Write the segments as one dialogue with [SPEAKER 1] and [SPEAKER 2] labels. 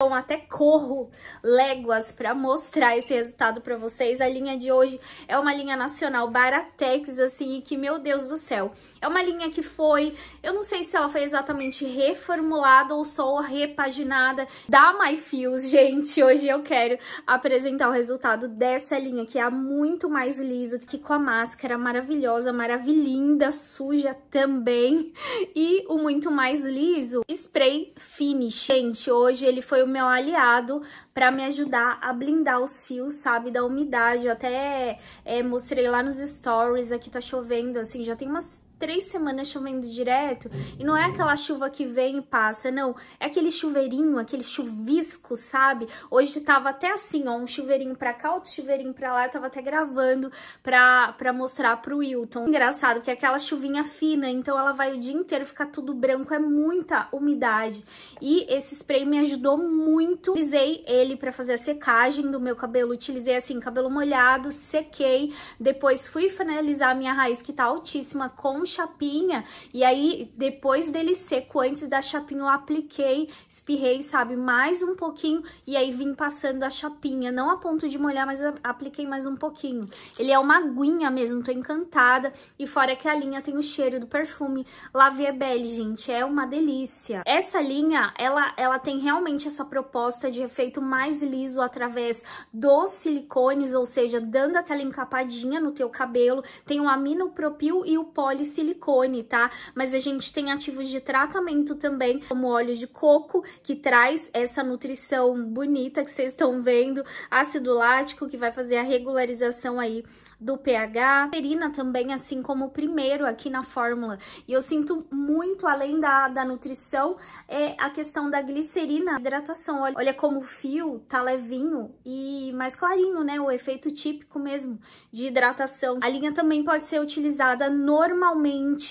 [SPEAKER 1] Bom, então, até corro léguas para mostrar esse resultado para vocês. A linha de hoje é uma linha nacional Baratex, assim, que, meu Deus do céu, é uma linha que foi, eu não sei se ela foi exatamente reformulada ou só repaginada da My Feels, gente. Hoje eu quero apresentar o resultado dessa linha, que é muito mais liso, que com a máscara maravilhosa, maravilhinda, suja também, e o muito mais liso, spray finish. Gente, hoje ele foi o meu aliado para me ajudar a blindar os fios, sabe, da umidade. Eu até é, mostrei lá nos stories, aqui tá chovendo, assim, já tem umas três semanas chovendo direto e não é aquela chuva que vem e passa, não. É aquele chuveirinho, aquele chuvisco, sabe? Hoje tava até assim, ó, um chuveirinho pra cá, outro chuveirinho pra lá. Eu tava até gravando pra, pra mostrar pro Wilton. Engraçado, que é aquela chuvinha fina, então ela vai o dia inteiro ficar tudo branco, é muita umidade. E esse spray me ajudou muito. Utilizei ele pra fazer a secagem do meu cabelo, utilizei assim, cabelo molhado, sequei. Depois fui finalizar a minha raiz que tá altíssima com chapinha. E aí, depois dele seco, antes da chapinha, eu apliquei, espirrei, sabe, mais um pouquinho. E aí, vim passando a chapinha. Não a ponto de molhar, mas apliquei mais um pouquinho. Ele é uma aguinha mesmo, tô encantada. E fora que a linha tem o cheiro do perfume La Belle, gente. É uma delícia. Essa linha, ela, ela tem realmente essa proposta de efeito mais liso através dos silicones, ou seja, dando aquela encapadinha no teu cabelo. Tem o aminopropil e o policilisco silicone, tá? Mas a gente tem ativos de tratamento também, como óleo de coco, que traz essa nutrição bonita que vocês estão vendo, ácido lático, que vai fazer a regularização aí do pH, serina também, assim como o primeiro aqui na fórmula. E eu sinto muito, além da, da nutrição, é a questão da glicerina, hidratação. Olha, olha como o fio tá levinho e mais clarinho, né? O efeito típico mesmo de hidratação. A linha também pode ser utilizada normalmente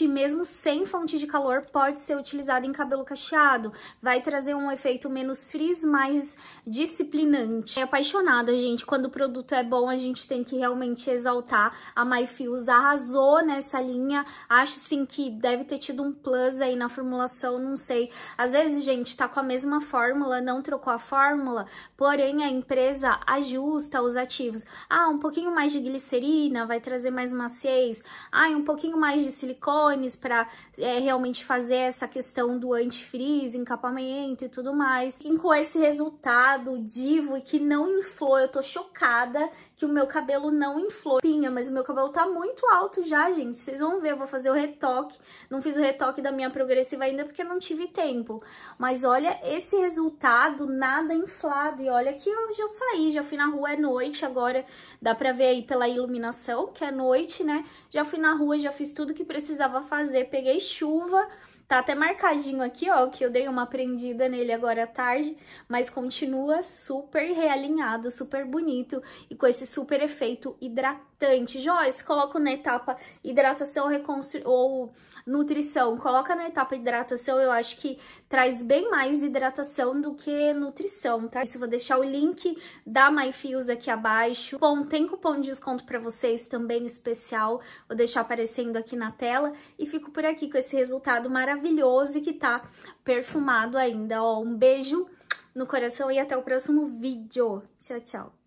[SPEAKER 1] mesmo sem fonte de calor, pode ser utilizado em cabelo cacheado. Vai trazer um efeito menos frizz, mais disciplinante. É apaixonada, gente. Quando o produto é bom, a gente tem que realmente exaltar. A MyFios arrasou nessa linha. Acho, sim, que deve ter tido um plus aí na formulação, não sei. Às vezes, gente, tá com a mesma fórmula, não trocou a fórmula, porém a empresa ajusta os ativos. Ah, um pouquinho mais de glicerina vai trazer mais maciez. Ah, um pouquinho mais de silicone silicones para é, realmente fazer essa questão do antifreeze, encapamento e tudo mais. E com esse resultado divo e que não inflou, eu tô chocada que o meu cabelo não inflou. Pinha, mas o meu cabelo tá muito alto já, gente. Vocês vão ver, eu vou fazer o retoque. Não fiz o retoque da minha progressiva ainda porque não tive tempo. Mas olha esse resultado, nada inflado. E olha que eu já saí, já fui na rua, é noite agora. Dá pra ver aí pela iluminação, que é noite, né? Já fui na rua, já fiz tudo que precisava precisava fazer, peguei chuva, Tá até marcadinho aqui, ó, que eu dei uma prendida nele agora à tarde, mas continua super realinhado, super bonito e com esse super efeito hidratante. Joyce, coloca na etapa hidratação ou nutrição. Coloca na etapa hidratação, eu acho que traz bem mais hidratação do que nutrição, tá? Isso vou deixar o link da MyFios aqui abaixo. Bom, tem cupom de desconto para vocês também especial, vou deixar aparecendo aqui na tela e fico por aqui com esse resultado maravilhoso maravilhoso e que tá perfumado ainda, ó. Um beijo no coração e até o próximo vídeo. Tchau, tchau.